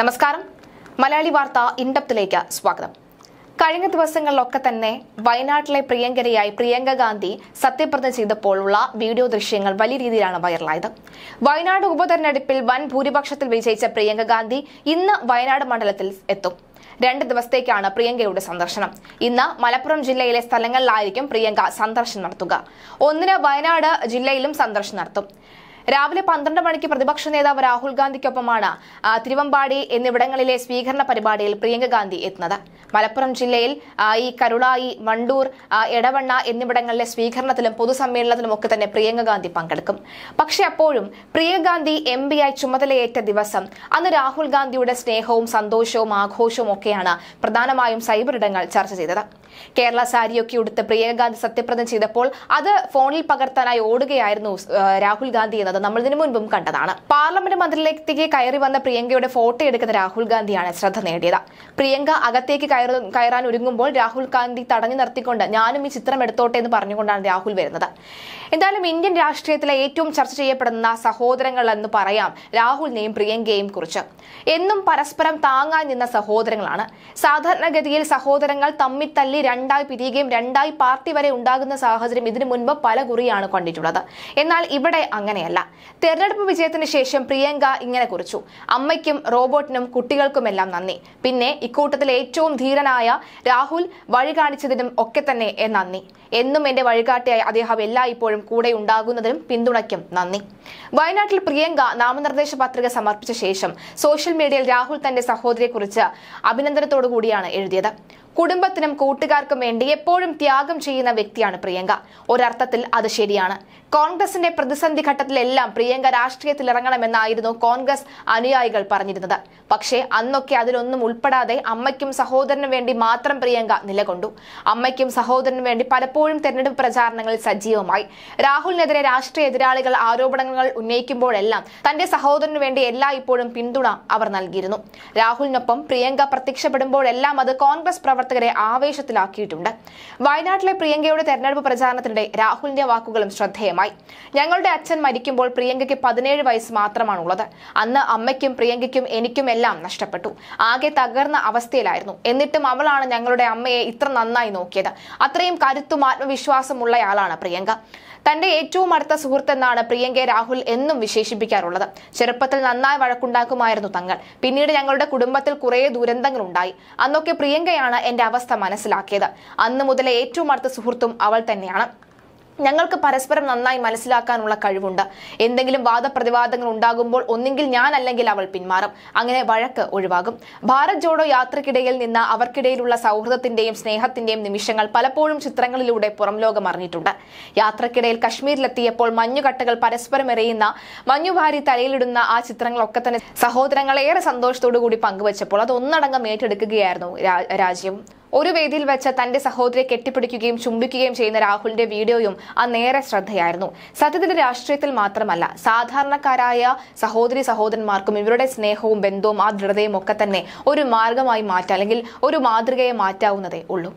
നമസ്കാരം മലയാളി വാർത്ത ഇൻഡപ്തിലേക്ക് സ്വാഗതം കഴിഞ്ഞ ദിവസങ്ങളിലൊക്കെ തന്നെ വയനാട്ടിലെ പ്രിയങ്കരയായി പ്രിയങ്ക ഗാന്ധി സത്യപ്രതിജ്ഞ ചെയ്തപ്പോഴുള്ള വീഡിയോ ദൃശ്യങ്ങൾ വലിയ രീതിയിലാണ് വൈറലായത് വയനാട് ഉപതെരഞ്ഞെടുപ്പിൽ വൻ ഭൂരിപക്ഷത്തിൽ വിജയിച്ച പ്രിയങ്ക ഗാന്ധി ഇന്ന് വയനാട് മണ്ഡലത്തിൽ എത്തും രണ്ട് ദിവസത്തേക്കാണ് പ്രിയങ്കയുടെ സന്ദർശനം ഇന്ന് മലപ്പുറം ജില്ലയിലെ സ്ഥലങ്ങളിലായിരിക്കും പ്രിയങ്ക സന്ദർശനം നടത്തുക ഒന്നിന് വയനാട് ജില്ലയിലും സന്ദർശനം നടത്തും രാവിലെ പന്ത്രണ്ട് മണിക്ക് പ്രതിപക്ഷ നേതാവ് രാഹുൽ ഗാന്ധിക്കൊപ്പമാണ് തിരുവമ്പാടി എന്നിവിടങ്ങളിലെ സ്വീകരണ പരിപാടിയിൽ പ്രിയങ്ക ഗാന്ധി എത്തുന്നത് മലപ്പുറം ജില്ലയിൽ ഈ കരുളായി വണ്ടൂർ എടവണ്ണ എന്നിവിടങ്ങളിലെ സ്വീകരണത്തിലും പൊതുസമ്മേളനത്തിലും ഒക്കെ തന്നെ പ്രിയങ്ക ഗാന്ധി പങ്കെടുക്കും പക്ഷേ അപ്പോഴും പ്രിയങ്ക ഗാന്ധി എം പി ആയി ചുമതലയേറ്റ ദിവസം അന്ന് രാഹുൽ ഗാന്ധിയുടെ സ്നേഹവും സന്തോഷവും ആഘോഷവും ഒക്കെയാണ് പ്രധാനമായും സൈബർ ഇടങ്ങൾ ചർച്ച ചെയ്തത് കേരള സാരിയൊക്കെ ഉടുത്ത് പ്രിയങ്കാന്ത് സത്യപ്രതിജ്ഞ ചെയ്തപ്പോൾ അത് ഫോണിൽ പകർത്താനായി ഓടുകയായിരുന്നു രാഹുൽ ഗാന്ധി എന്നത് നമ്മൾ ഇതിനു മുൻപും കണ്ടതാണ് പാർലമെന്റ് മന്ദിരത്തിലേക്ക് കയറി വന്ന പ്രിയങ്കയുടെ ഫോട്ടോ എടുക്കുന്ന രാഹുൽ ഗാന്ധിയാണ് ശ്രദ്ധ നേടിയത് പ്രിയങ്ക അകത്തേക്ക് കയറാൻ ഒരുങ്ങുമ്പോൾ രാഹുൽ ഗാന്ധി തടഞ്ഞു നിർത്തിക്കൊണ്ട് ഞാനും ഈ ചിത്രം എടുത്തോട്ടെ എന്ന് പറഞ്ഞുകൊണ്ടാണ് രാഹുൽ വരുന്നത് എന്തായാലും ഇന്ത്യൻ രാഷ്ട്രീയത്തിലെ ഏറ്റവും ചർച്ച ചെയ്യപ്പെടുന്ന സഹോദരങ്ങൾ എന്ന് പറയാം രാഹുലിനെയും പ്രിയങ്കയെയും കുറിച്ച് എന്നും പരസ്പരം താങ്ങാൻ നിന്ന സഹോദരങ്ങളാണ് സാധാരണഗതിയിൽ സഹോദരങ്ങൾ തമ്മിൽ തല്ലി രണ്ടായി പിരിയുകയും രണ്ടായി പാർട്ടി വരെ ഉണ്ടാകുന്ന സാഹചര്യം ഇതിനു മുൻപ് പല കുറിയാണ് കണ്ടിട്ടുള്ളത് എന്നാൽ ഇവിടെ അങ്ങനെയല്ല തെരഞ്ഞെടുപ്പ് വിജയത്തിന് ശേഷം പ്രിയങ്ക ഇങ്ങനെ കുറിച്ചു അമ്മയ്ക്കും റോബോട്ടിനും കുട്ടികൾക്കുമെല്ലാം നന്ദി പിന്നെ ഇക്കൂട്ടത്തിലെ ഏറ്റവും ധീരനായ രാഹുൽ വഴി കാണിച്ചതിനും ഒക്കെ തന്നെ നന്ദി എന്നും എന്റെ വഴികാട്ടിയായി അദ്ദേഹം എല്ലായ്പ്പോഴും കൂടെ ഉണ്ടാകുന്നതിനും പിന്തുണയ്ക്കും നന്ദി വയനാട്ടിൽ പ്രിയങ്ക നാമനിർദ്ദേശ പത്രിക സമർപ്പിച്ച ശേഷം സോഷ്യൽ മീഡിയയിൽ രാഹുൽ തന്റെ സഹോദരിയെക്കുറിച്ച് അഭിനന്ദനത്തോടു കൂടിയാണ് എഴുതിയത് കുടുംബത്തിനും കൂട്ടുകാർക്കും വേണ്ടി എപ്പോഴും ത്യാഗം ചെയ്യുന്ന വ്യക്തിയാണ് പ്രിയങ്ക ഒരർത്ഥത്തിൽ അത് ശരിയാണ് കോൺഗ്രസിന്റെ പ്രതിസന്ധി ഘട്ടത്തിലെല്ലാം പ്രിയങ്ക രാഷ്ട്രീയത്തിൽ ഇറങ്ങണമെന്നായിരുന്നു കോൺഗ്രസ് അനുയായികൾ പറഞ്ഞിരുന്നത് പക്ഷേ അന്നൊക്കെ അതിലൊന്നും ഉൾപ്പെടാതെ അമ്മയ്ക്കും സഹോദരനും വേണ്ടി മാത്രം പ്രിയങ്ക നിലകൊണ്ടു അമ്മയ്ക്കും സഹോദരനും വേണ്ടി പലപ്പോഴും തെരഞ്ഞെടുപ്പ് പ്രചാരണങ്ങളിൽ സജീവമായി രാഹുലിനെതിരെ രാഷ്ട്രീയ എതിരാളികൾ ആരോപണങ്ങൾ ഉന്നയിക്കുമ്പോഴെല്ലാം തന്റെ സഹോദരനു വേണ്ടി എല്ലാ ഇപ്പോഴും പിന്തുണ അവർ നൽകിയിരുന്നു രാഹുലിനൊപ്പം പ്രിയങ്ക പ്രത്യക്ഷപ്പെടുമ്പോഴെല്ലാം അത് കോൺഗ്രസ് പ്രവർത്തകർ പ്രവർത്തകരെ ആവേശത്തിലാക്കിയിട്ടുണ്ട് വയനാട്ടിലെ പ്രിയങ്കയുടെ തെരഞ്ഞെടുപ്പ് പ്രചാരണത്തിനിടെ രാഹുലിന്റെ വാക്കുകളും ശ്രദ്ധേയമായി ഞങ്ങളുടെ അച്ഛൻ മരിക്കുമ്പോൾ പ്രിയങ്കയ്ക്ക് പതിനേഴ് വയസ്സ് മാത്രമാണുള്ളത് അന്ന് അമ്മയ്ക്കും പ്രിയങ്കയ്ക്കും എനിക്കും എല്ലാം നഷ്ടപ്പെട്ടു ആകെ തകർന്ന അവസ്ഥയിലായിരുന്നു എന്നിട്ടും അവളാണ് ഞങ്ങളുടെ അമ്മയെ ഇത്ര നന്നായി നോക്കിയത് അത്രയും കരുത്തും ആത്മവിശ്വാസമുള്ളയാളാണ് പ്രിയങ്ക തന്റെ ഏറ്റവും അടുത്ത സുഹൃത്തെന്നാണ് പ്രിയങ്കയെ രാഹുൽ എന്നും വിശേഷിപ്പിക്കാറുള്ളത് ചെറുപ്പത്തിൽ നന്നായി വഴക്കുണ്ടാക്കുമായിരുന്നു തങ്ങൾ പിന്നീട് ഞങ്ങളുടെ കുടുംബത്തിൽ കുറേ ദുരന്തങ്ങൾ ഉണ്ടായി അന്നൊക്കെ പ്രിയങ്കയാണ് എന്റെ അവസ്ഥ മനസ്സിലാക്കിയത് അന്ന് മുതലേ ഏറ്റവും അടുത്ത സുഹൃത്തും അവൾ തന്നെയാണ് ഞങ്ങൾക്ക് പരസ്പരം നന്നായി മനസ്സിലാക്കാനുള്ള കഴിവുണ്ട് എന്തെങ്കിലും വാദപ്രതിവാദങ്ങൾ ഉണ്ടാകുമ്പോൾ ഒന്നെങ്കിൽ ഞാൻ അല്ലെങ്കിൽ അവൾ പിന്മാറും അങ്ങനെ വഴക്ക് ഒഴിവാകും ഭാരത് ജോഡോ യാത്രക്കിടയിൽ നിന്ന് അവർക്കിടയിലുള്ള സൗഹൃദത്തിന്റെയും സ്നേഹത്തിന്റെയും നിമിഷങ്ങൾ പലപ്പോഴും ചിത്രങ്ങളിലൂടെ പുറം ലോകം അറിഞ്ഞിട്ടുണ്ട് യാത്രക്കിടയിൽ കശ്മീരിലെത്തിയപ്പോൾ മഞ്ഞുകട്ടകൾ പരസ്പരം എറിയുന്ന മഞ്ഞുഭാരി തലയിലിടുന്ന ആ ചിത്രങ്ങളൊക്കെ തന്നെ സഹോദരങ്ങളേറെ സന്തോഷത്തോടു കൂടി പങ്കുവച്ചപ്പോൾ അത് ഒന്നടങ്കം ഏറ്റെടുക്കുകയായിരുന്നു രാജ്യം ഒരു വേദിയിൽ വെച്ച് തന്റെ സഹോദരിയെ കെട്ടിപ്പിടിക്കുകയും ചുംബിക്കുകയും ചെയ്യുന്ന രാഹുലിന്റെ വീഡിയോയും അന്നേറെ ശ്രദ്ധയായിരുന്നു സത്യത്തിന്റെ രാഷ്ട്രീയത്തിൽ മാത്രമല്ല സാധാരണക്കാരായ സഹോദരി സഹോദരന്മാർക്കും ഇവരുടെ സ്നേഹവും ബന്ധവും ആ ദൃഢതയും ഒക്കെ തന്നെ ഒരു മാർഗമായി മാറ്റാം അല്ലെങ്കിൽ ഒരു മാതൃകയെ മാറ്റാവുന്നതേ ഉള്ളൂ